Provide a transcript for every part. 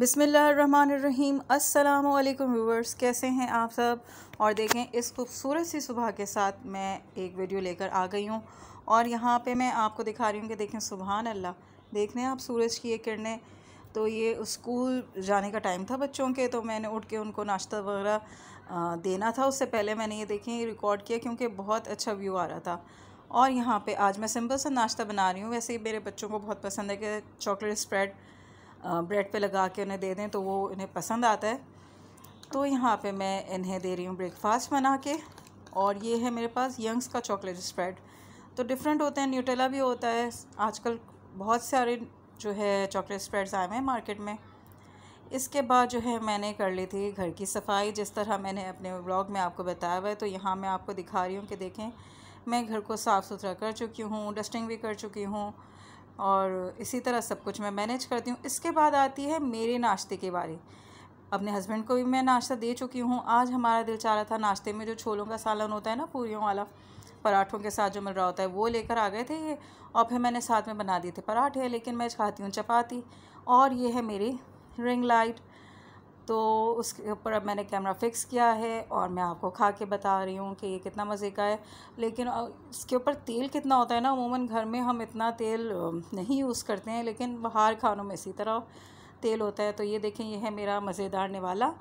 बिसमीम् अल्लाम व्यूवर्स कैसे हैं आप सब और देखें इस खूबसूरत सी सुबह के साथ मैं एक वीडियो लेकर आ गई हूँ और यहाँ पे मैं आपको दिखा रही हूँ कि देखें सुबहान अल्लाह देख लें आप सूरज की ये किरणें तो ये स्कूल जाने का टाइम था बच्चों के तो मैंने उठ के उनको नाश्ता वगैरह देना था उससे पहले मैंने ये देखें रिकॉर्ड किया क्योंकि बहुत अच्छा व्यू आ रहा था और यहाँ पर आज मैं सिंपल सा नाश्ता बना रही हूँ वैसे ही मेरे बच्चों को बहुत पसंद है कि चॉकलेट स्प्रेड ब्रेड पे लगा के उन्हें दे दें तो वो इन्हें पसंद आता है तो यहाँ पे मैं इन्हें दे रही हूँ ब्रेकफास्ट बना के और ये है मेरे पास यंग्स का चॉकलेट स्प्रेड तो डिफरेंट होते हैं न्यूटेला भी होता है आजकल बहुत सारे जो है चॉकलेट स्प्रेड्स आए हुए हैं मार्केट में इसके बाद जो है मैंने कर ली थी घर की सफाई जिस तरह मैंने अपने ब्लॉग में आपको बताया हुआ है तो यहाँ मैं आपको दिखा रही हूँ कि देखें मैं घर को साफ़ सुथरा कर चुकी हूँ डस्टिंग भी कर चुकी हूँ और इसी तरह सब कुछ मैं मैनेज करती हूँ इसके बाद आती है मेरे नाश्ते के बारे अपने हस्बैंड को भी मैं नाश्ता दे चुकी हूँ आज हमारा दिल चाह रहा था नाश्ते में जो छोलों का सालन होता है ना पूरियों वाला पराठों के साथ जो मिल रहा होता है वो लेकर आ गए थे ये और फिर मैंने साथ में बना दिए थे पराठे लेकिन मैं खाती हूँ चपाती और ये है मेरी रिंग लाइट तो उसके ऊपर अब मैंने कैमरा फ़िक्स किया है और मैं आपको खा के बता रही हूँ कि ये कितना मज़े का है लेकिन इसके ऊपर तेल कितना होता है ना अमूमन घर में हम इतना तेल नहीं यूज़ करते हैं लेकिन बाहर खानों में इसी तरह तेल होता है तो ये देखें ये है मेरा मज़ेदार निवाला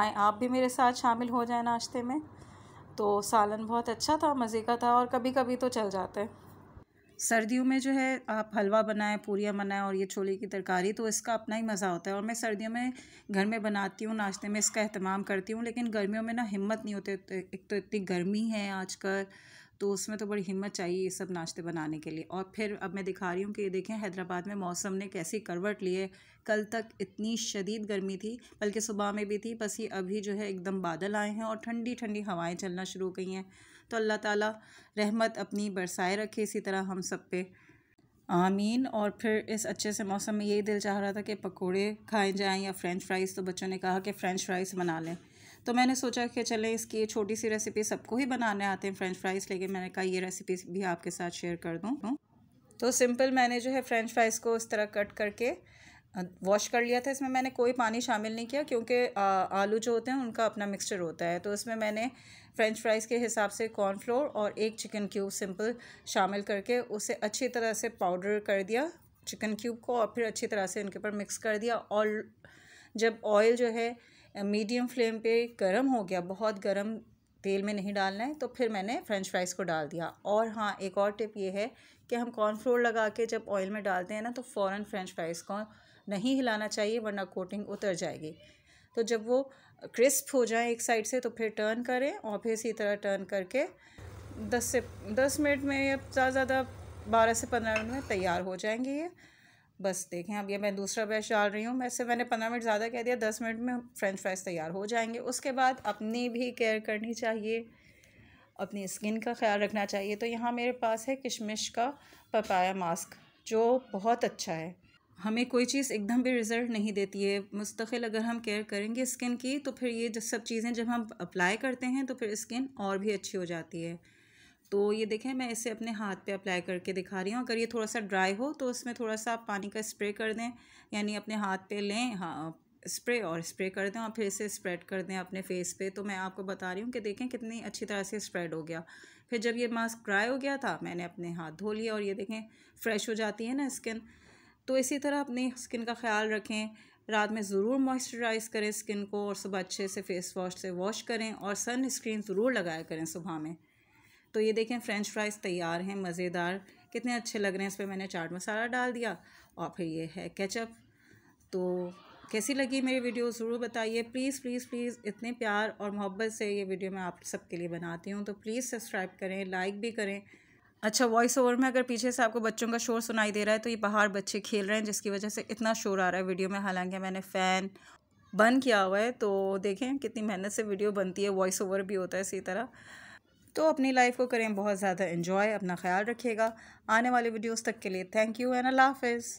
आए आप भी मेरे साथ शामिल हो जाए नाश्ते में तो सालन बहुत अच्छा था मज़े का था और कभी कभी तो चल जाता है सर्दियों में जो है आप हलवा बनाएं पूरियाँ बनाएं और ये छोले की तरकारी तो इसका अपना ही मज़ा होता है और मैं सर्दियों में घर में बनाती हूँ नाश्ते में इसका अहतमाम करती हूँ लेकिन गर्मियों में ना हिम्मत नहीं होती तो एक तो इतनी गर्मी है आजकल तो उसमें तो बड़ी हिम्मत चाहिए ये सब नाश्ते बनाने के लिए और फिर अब मैं दिखा रही हूँ कि ये देखें हैदराबाद में मौसम ने कैसी करवट ली है कल तक इतनी शदीद गर्मी थी बल्कि सुबह में भी थी बस ये अभी जो है एकदम बादल आए हैं और ठंडी ठंडी हवाएं चलना शुरू हो गई हैं तो अल्लाह ताला रहमत अपनी बरसाए रखे इसी तरह हम सब पे आमीन और फिर इस अच्छे से मौसम में यही दिल चाह रहा था कि पकोड़े खाए जाएं या फ़्रेंच फ्राइज़ तो बच्चों ने कहा कि फ़्रेंच फ़्राइज़ बना लें तो मैंने सोचा कि चलें इसकी छोटी सी रेसिपी सबको ही बनाने आते हैं फ़्रेंच फ़्राइज़ लेकिन मैंने कहा ये रेसिपी भी आपके साथ शेयर कर दूँ तो सिंपल मैंने जो है फ़्रेंच फ़्राइज़ को इस तरह कट करके वॉश कर लिया था इसमें मैंने कोई पानी शामिल नहीं किया क्योंकि आलू जो होते हैं उनका अपना मिक्सचर होता है तो इसमें मैंने फ्रेंच फ्राइज़ के हिसाब से कॉर्नफ्लोर और एक चिकन क्यूब सिंपल शामिल करके उसे अच्छी तरह से पाउडर कर दिया चिकन क्यूब को और फिर अच्छी तरह से उनके ऊपर मिक्स कर दिया और जब ऑयल जो है मीडियम फ्लेम पे गरम हो गया बहुत गरम तेल में नहीं डालना है तो फिर मैंने फ़्रेंच फ्राइज़ को डाल दिया और हाँ एक और टिप ये है कि हम कॉर्नफ्लोर लगा के जब ऑयल में डालते हैं ना तो फ़ौरन फ़्रेंच फ्राइज़ को नहीं हिलाना चाहिए वरना कोटिंग उतर जाएगी तो जब वो क्रिस्प हो जाए एक साइड से तो फिर टर्न करें और फिर इसी तरह टर्न करके दस से दस मिनट में या ज़्यादा ज़्यादा बारह से पंद्रह मिनट में तैयार हो जाएंगे ये बस देखें अब ये मैं दूसरा ब्रश डाल रही हूँ वैसे मैंने पंद्रह मिनट ज़्यादा कह दिया दस मिनट में फ्रेंच फ्राइज़ तैयार हो जाएंगे उसके बाद अपनी भी केयर करनी चाहिए अपनी स्किन का ख्याल रखना चाहिए तो यहाँ मेरे पास है किशमिश का पपाया मास्क जो बहुत अच्छा है हमें कोई चीज़ एकदम भी रिजल्ट नहीं देती है मुस्तकिल अगर हम केयर करेंगे स्किन की तो फिर ये सब चीज़ें जब हम अप्लाई करते हैं तो फिर स्किन और भी अच्छी हो जाती है तो ये देखें मैं इसे अपने हाथ पे अप्लाई करके दिखा रही हूँ अगर ये थोड़ा सा ड्राई हो तो इसमें थोड़ा सा आप पानी का स्प्रे कर दें यानी अपने हाथ पे लें हाँ स्प्रे और स्प्रे कर दें और फिर इसे स्प्रेड कर दें अपने फेस पे तो मैं आपको बता रही हूँ कि देखें कितनी अच्छी तरह से स्प्रेड हो गया फिर जब ये मास्क ड्राई हो गया था मैंने अपने हाथ धो लिया और ये देखें फ्रेश हो जाती है ना स्किन तो इसी तरह अपनी स्किन का ख्याल रखें रात में ज़रूर मॉइस्चराइज़ करें स्किन को और सुबह अच्छे से फेस वॉश से वॉश करें और सनस्क्रीन ज़रूर लगाया करें सुबह में तो ये देखें फ्रेंच फ्राइज़ तैयार हैं मज़ेदार कितने अच्छे लग रहे हैं इस पर मैंने चाट मसाला डाल दिया और फिर ये है केचप तो कैसी लगी मेरी वीडियो ज़रूर बताइए प्लीज़ प्लीज़ प्लीज़ इतने प्यार और मोहब्बत से ये वीडियो मैं आप सबके लिए बनाती हूँ तो प्लीज़ सब्सक्राइब करें लाइक भी करें अच्छा वॉइस ओवर में अगर पीछे से आपको बच्चों का शोर सुनाई दे रहा है तो ये बाहर बच्चे खेल रहे हैं जिसकी वजह से इतना शोर आ रहा है वीडियो में हालांकि मैंने फ़ैन बंद किया हुआ है तो देखें कितनी मेहनत से वीडियो बनती है वॉइस ओवर भी होता है इसी तरह तो अपनी लाइफ को करें बहुत ज़्यादा इन्जॉय अपना ख्याल रखिएगा आने वाले वीडियोज़ तक के लिए थैंक यू एंड अल्लाह हाफिज़